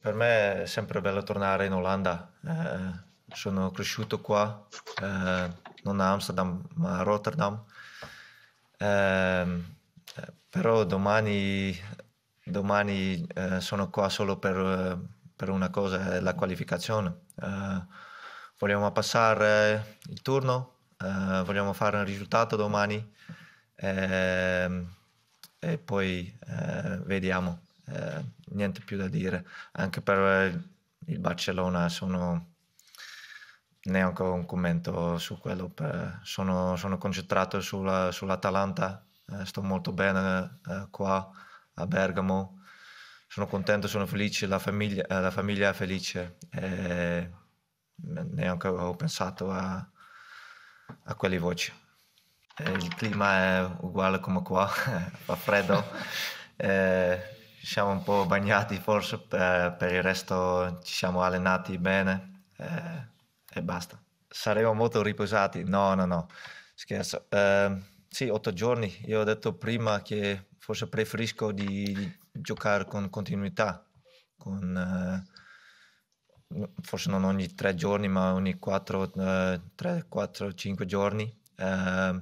Per me è sempre bello tornare in Olanda. Eh, sono cresciuto qua, eh, non a Amsterdam, ma a Rotterdam. Eh, però domani, domani eh, sono qua solo per, per, una cosa, la qualificazione. Eh, vogliamo passare il turno, eh, vogliamo fare un risultato domani ehm, e poi vediamo niente più da dire. Anche per eh, il Barcellona sono neanche un commento su quello. Sono, sono concentrato sulla, sull'Atalanta, eh, sto molto bene eh, qua a Bergamo. Sono contento, sono felice, la famiglia, eh, la famiglia è felice. E neanche ho pensato a, a quelle voci. Eh, il clima è uguale come qua, fa freddo. Eh, siamo un po' bagnati forse, per, eh, per il resto ci siamo allenati bene eh, e basta. Saremo molto riposati? No, no, no, scherzo. Eh, sì, otto giorni. Io ho detto prima che forse preferisco di, di giocare con continuità, con, eh, forse non ogni tre giorni, ma ogni quattro, eh, tre, quattro, cinque giorni. Eh,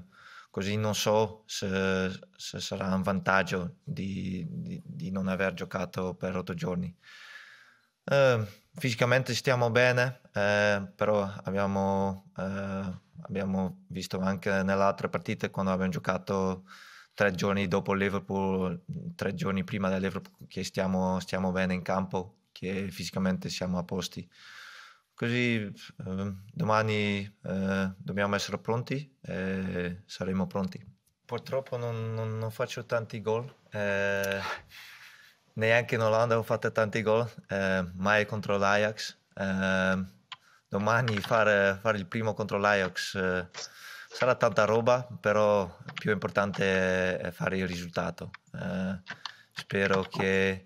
così non so se, se sarà un vantaggio di, di, di, non aver giocato per otto giorni. Eh, fisicamente stiamo bene, eh, però abbiamo, eh, abbiamo, visto anche nelle altre partite quando abbiamo giocato tre giorni dopo Liverpool, tre giorni prima del Liverpool, che stiamo, stiamo bene in campo, che fisicamente siamo a posti. Così ehm, domani eh, dobbiamo essere pronti e saremo pronti. Purtroppo non, non, non faccio tanti gol, eh, neanche in Olanda ho fatto tanti gol, eh, mai contro l'Ajax. Ehm, domani fare, fare, il primo contro l'Ajax eh, sarà tanta roba, però più importante è fare il risultato. spero che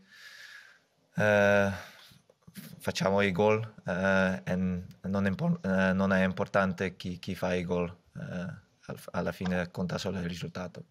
facciamo i gol eh, e non, impor- eh, non, è importante chi, chi fa i gol, eh, alla fine conta solo il risultato.